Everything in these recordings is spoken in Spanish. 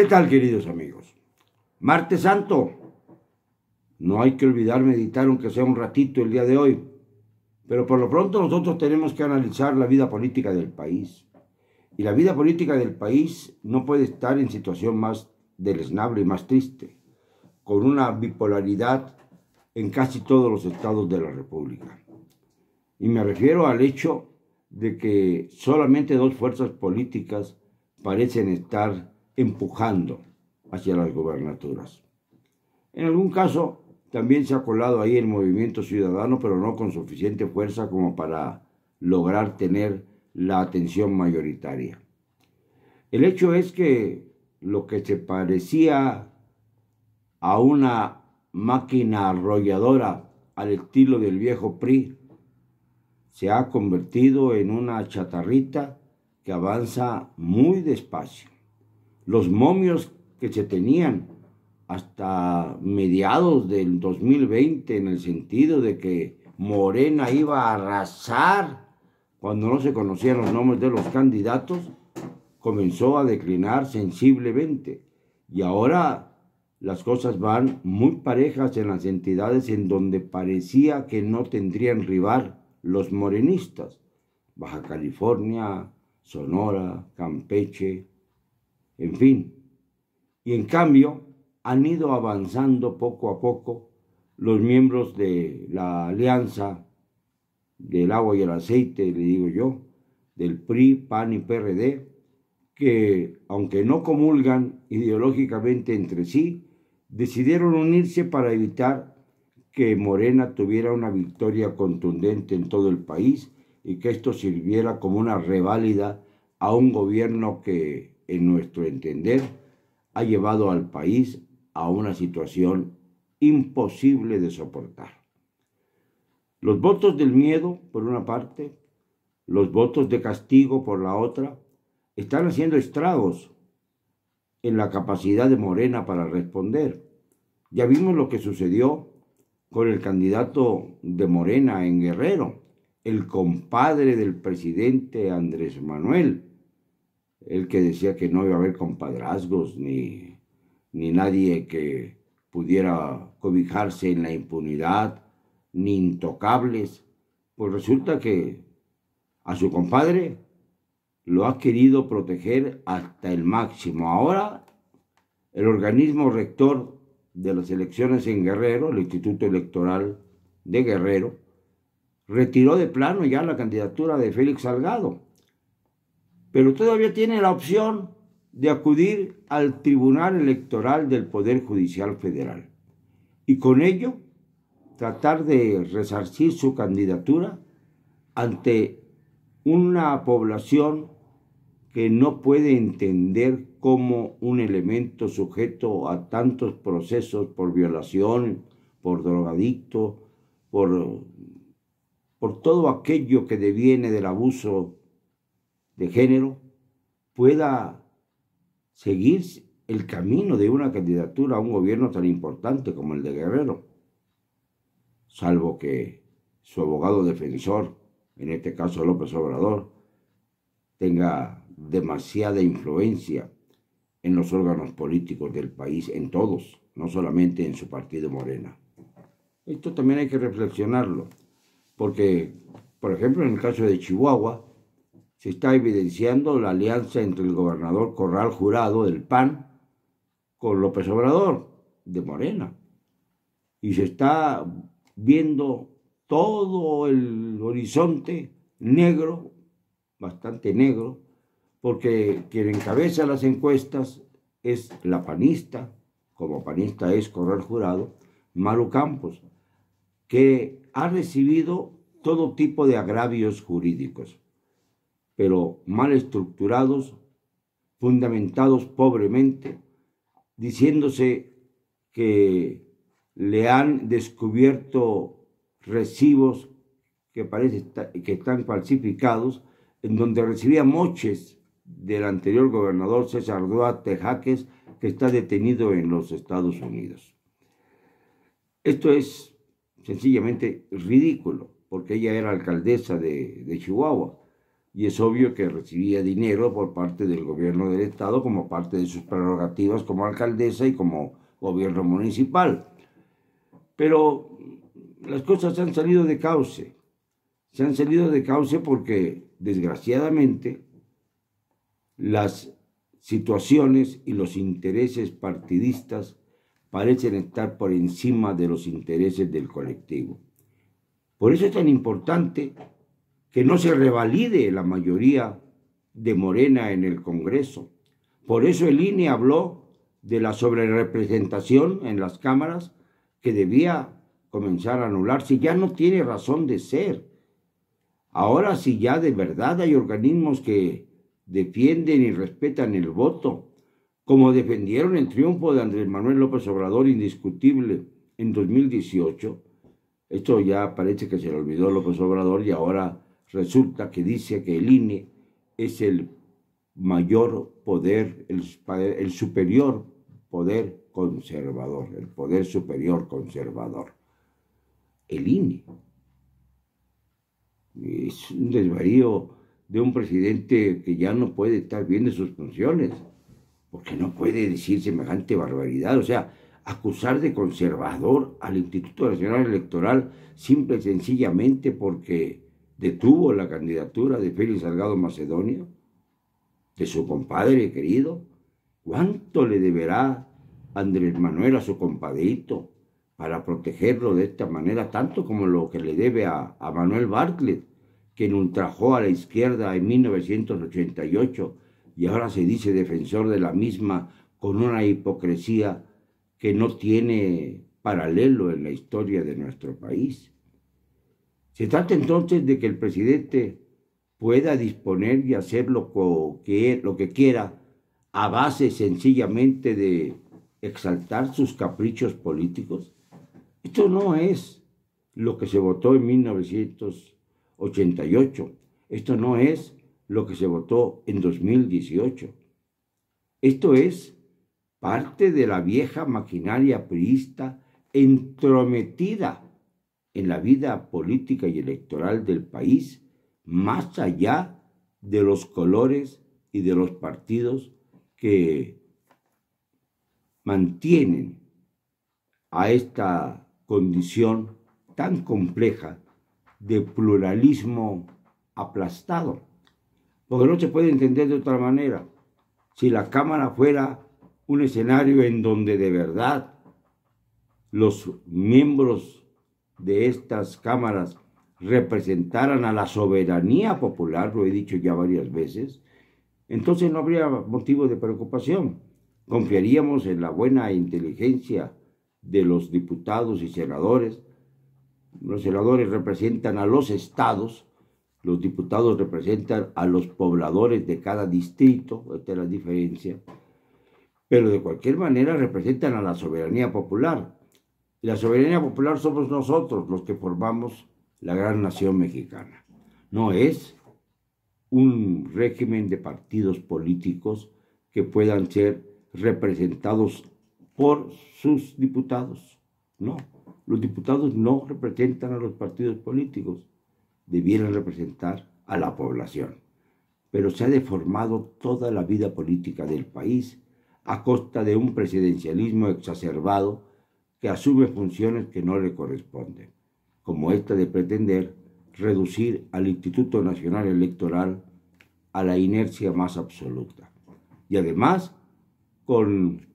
¿Qué tal, queridos amigos? Martes Santo. No hay que olvidar meditar, aunque sea un ratito el día de hoy. Pero por lo pronto nosotros tenemos que analizar la vida política del país. Y la vida política del país no puede estar en situación más deleznable y más triste, con una bipolaridad en casi todos los estados de la República. Y me refiero al hecho de que solamente dos fuerzas políticas parecen estar empujando hacia las gubernaturas. En algún caso, también se ha colado ahí el movimiento ciudadano, pero no con suficiente fuerza como para lograr tener la atención mayoritaria. El hecho es que lo que se parecía a una máquina arrolladora al estilo del viejo PRI se ha convertido en una chatarrita que avanza muy despacio los momios que se tenían hasta mediados del 2020 en el sentido de que Morena iba a arrasar cuando no se conocían los nombres de los candidatos, comenzó a declinar sensiblemente. Y ahora las cosas van muy parejas en las entidades en donde parecía que no tendrían rival los morenistas. Baja California, Sonora, Campeche, en fin. Y en cambio han ido avanzando poco a poco los miembros de la alianza del agua y el aceite, le digo yo, del PRI, PAN y PRD, que aunque no comulgan ideológicamente entre sí, decidieron unirse para evitar que Morena tuviera una victoria contundente en todo el país y que esto sirviera como una reválida a un gobierno que en nuestro entender, ha llevado al país a una situación imposible de soportar. Los votos del miedo, por una parte, los votos de castigo, por la otra, están haciendo estragos en la capacidad de Morena para responder. Ya vimos lo que sucedió con el candidato de Morena en Guerrero, el compadre del presidente Andrés Manuel, el que decía que no iba a haber compadrazgos ni, ni nadie que pudiera cobijarse en la impunidad, ni intocables, pues resulta que a su compadre lo ha querido proteger hasta el máximo. Ahora, el organismo rector de las elecciones en Guerrero, el Instituto Electoral de Guerrero, retiró de plano ya la candidatura de Félix Salgado pero todavía tiene la opción de acudir al Tribunal Electoral del Poder Judicial Federal y con ello tratar de resarcir su candidatura ante una población que no puede entender cómo un elemento sujeto a tantos procesos por violación, por drogadicto, por, por todo aquello que deviene del abuso de género pueda seguir el camino de una candidatura a un gobierno tan importante como el de Guerrero, salvo que su abogado defensor, en este caso López Obrador, tenga demasiada influencia en los órganos políticos del país, en todos, no solamente en su partido Morena. Esto también hay que reflexionarlo, porque, por ejemplo, en el caso de Chihuahua, se está evidenciando la alianza entre el gobernador Corral Jurado del PAN con López Obrador de Morena. Y se está viendo todo el horizonte negro, bastante negro, porque quien encabeza las encuestas es la panista, como panista es Corral Jurado, Maru Campos, que ha recibido todo tipo de agravios jurídicos pero mal estructurados, fundamentados pobremente, diciéndose que le han descubierto recibos que parece que están falsificados, en donde recibía moches del anterior gobernador César Duarte Jaques, que está detenido en los Estados Unidos. Esto es sencillamente ridículo, porque ella era alcaldesa de Chihuahua y es obvio que recibía dinero por parte del gobierno del Estado como parte de sus prerrogativas como alcaldesa y como gobierno municipal. Pero las cosas han salido de cauce, se han salido de cauce porque, desgraciadamente, las situaciones y los intereses partidistas parecen estar por encima de los intereses del colectivo. Por eso es tan importante que no se revalide la mayoría de Morena en el Congreso. Por eso el INE habló de la sobrerepresentación en las cámaras que debía comenzar a anularse. Ya no tiene razón de ser. Ahora si ya de verdad hay organismos que defienden y respetan el voto, como defendieron el triunfo de Andrés Manuel López Obrador indiscutible en 2018, esto ya parece que se le olvidó López Obrador y ahora resulta que dice que el INE es el mayor poder, el, superior poder conservador, el poder superior conservador. El INE. Es un desvarío de un presidente que ya no puede estar bien de sus funciones, porque no puede decir semejante barbaridad. O sea, acusar de conservador al Instituto Nacional Electoral simple y sencillamente porque detuvo la candidatura de Félix Salgado Macedonio, de su compadre querido. ¿Cuánto le deberá Andrés Manuel a su compadrito para protegerlo de esta manera, tanto como lo que le debe a, Manuel Bartlett, quien ultrajó a la izquierda en 1988 y ahora se dice defensor de la misma con una hipocresía que no tiene paralelo en la historia de nuestro país? Se trata entonces de que el presidente pueda disponer y hacer lo que, lo que quiera a base sencillamente de exaltar sus caprichos políticos. Esto no es lo que se votó en 1988. Esto no es lo que se votó en 2018. Esto es parte de la vieja maquinaria priista entrometida en la vida política y electoral del país, más allá de los colores y de los partidos que mantienen a esta condición tan compleja de pluralismo aplastado. Porque no se puede entender de otra manera. Si la Cámara fuera un escenario en donde de verdad los miembros de estas cámaras representaran a la soberanía popular, lo he dicho ya varias veces, entonces no habría motivo de preocupación. Confiaríamos en la buena inteligencia de los diputados y senadores. Los senadores representan a los estados, los diputados representan a los pobladores de cada distrito, esta es la diferencia, pero de cualquier manera representan a la soberanía popular la soberanía popular somos nosotros los que formamos la gran nación mexicana. No es un régimen de partidos políticos que puedan ser representados por sus diputados. No, los diputados no representan a los partidos políticos, debieran representar a la población. Pero se ha deformado toda la vida política del país a costa de un presidencialismo exacerbado que asume funciones que no le corresponden, como esta de pretender reducir al Instituto Nacional Electoral a la inercia más absoluta. Y además, con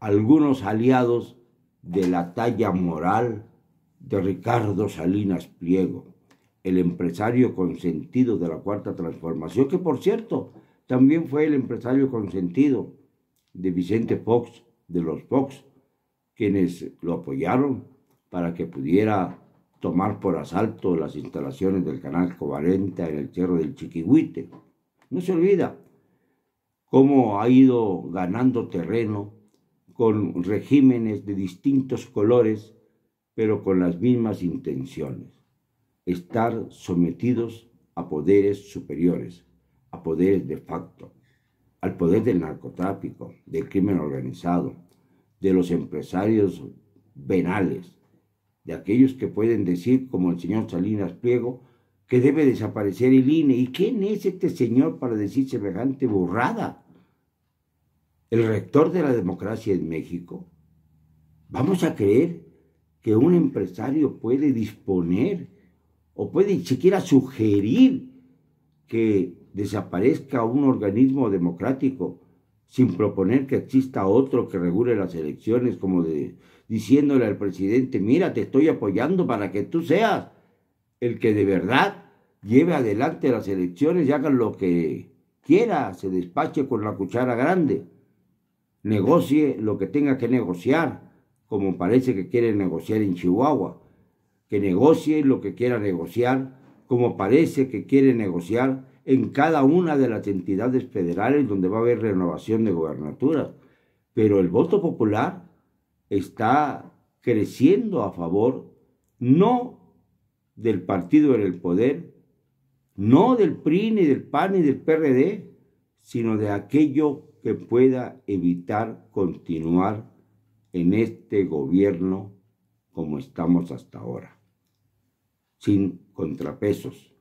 algunos aliados de la talla moral de Ricardo Salinas Pliego, el empresario consentido de la Cuarta Transformación, que por cierto, también fue el empresario consentido de Vicente Fox, de los Fox, quienes lo apoyaron para que pudiera tomar por asalto las instalaciones del canal Covalenta en el Cerro del Chiquihuite. No se olvida cómo ha ido ganando terreno con regímenes de distintos colores, pero con las mismas intenciones. Estar sometidos a poderes superiores, a poderes de facto, al poder del narcotráfico, del crimen organizado, de los empresarios venales, de aquellos que pueden decir, como el señor Salinas Pliego, que debe desaparecer el INE. ¿Y quién es este señor para decir semejante burrada? ¿El rector de la democracia en México? ¿Vamos a creer que un empresario puede disponer o puede siquiera sugerir que desaparezca un organismo democrático sin proponer que exista otro que regule las elecciones, como de, diciéndole al presidente, mira, te estoy apoyando para que tú seas el que de verdad lleve adelante las elecciones y haga lo que quiera, se despache con la cuchara grande, negocie lo que tenga que negociar, como parece que quiere negociar en Chihuahua, que negocie lo que quiera negociar, como parece que quiere negociar en cada una de las entidades federales donde va a haber renovación de gobernatura. Pero el voto popular está creciendo a favor no del partido en el poder, no del PRI, ni del PAN, ni del PRD, sino de aquello que pueda evitar continuar en este gobierno como estamos hasta ahora, sin contrapesos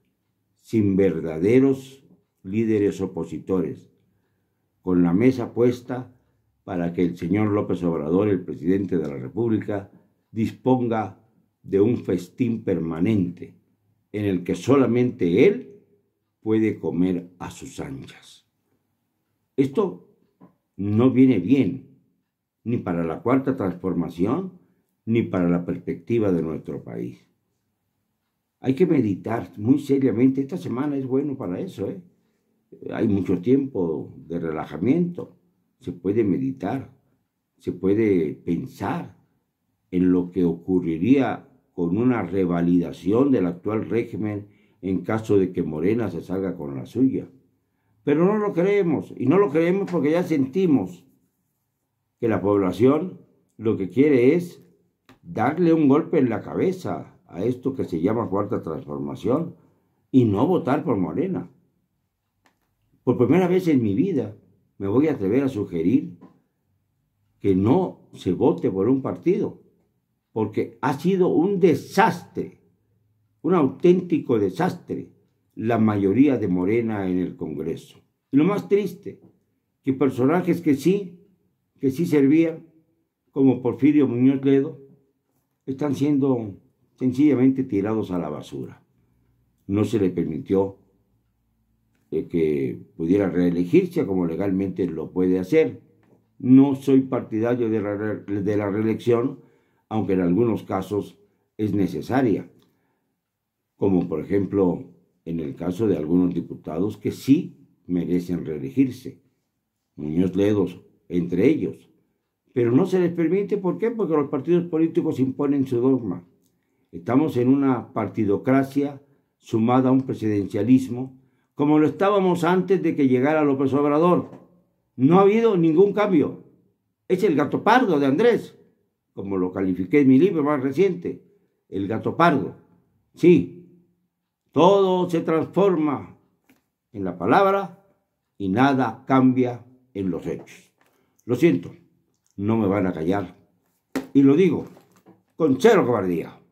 sin verdaderos líderes opositores, con la mesa puesta para que el señor López Obrador, el presidente de la República, disponga de un festín permanente en el que solamente él puede comer a sus anchas. Esto no viene bien, ni para la cuarta transformación, ni para la perspectiva de nuestro país. Hay que meditar muy seriamente. Esta semana es bueno para eso. ¿eh? Hay mucho tiempo de relajamiento. Se puede meditar, se puede pensar en lo que ocurriría con una revalidación del actual régimen en caso de que Morena se salga con la suya. Pero no lo creemos, y no lo creemos porque ya sentimos que la población lo que quiere es darle un golpe en la cabeza a esto que se llama cuarta transformación y no votar por Morena. Por primera vez en mi vida me voy a atrever a sugerir que no se vote por un partido, porque ha sido un desastre, un auténtico desastre la mayoría de Morena en el Congreso. Y lo más triste, que personajes que sí, que sí servían, como Porfirio Muñoz Ledo, están siendo sencillamente tirados a la basura. No se le permitió eh, que pudiera reelegirse como legalmente lo puede hacer. No soy partidario de la, de la reelección, aunque en algunos casos es necesaria, como por ejemplo en el caso de algunos diputados que sí merecen reelegirse, Muñoz Ledos entre ellos. Pero no se les permite, ¿por qué? Porque los partidos políticos imponen su dogma. Estamos en una partidocracia sumada a un presidencialismo, como lo estábamos antes de que llegara López Obrador. No ha habido ningún cambio. Es el gato pardo de Andrés, como lo califiqué en mi libro más reciente, el gato pardo. Sí, todo se transforma en la palabra y nada cambia en los hechos. Lo siento, no me van a callar. Y lo digo con cero cobardía.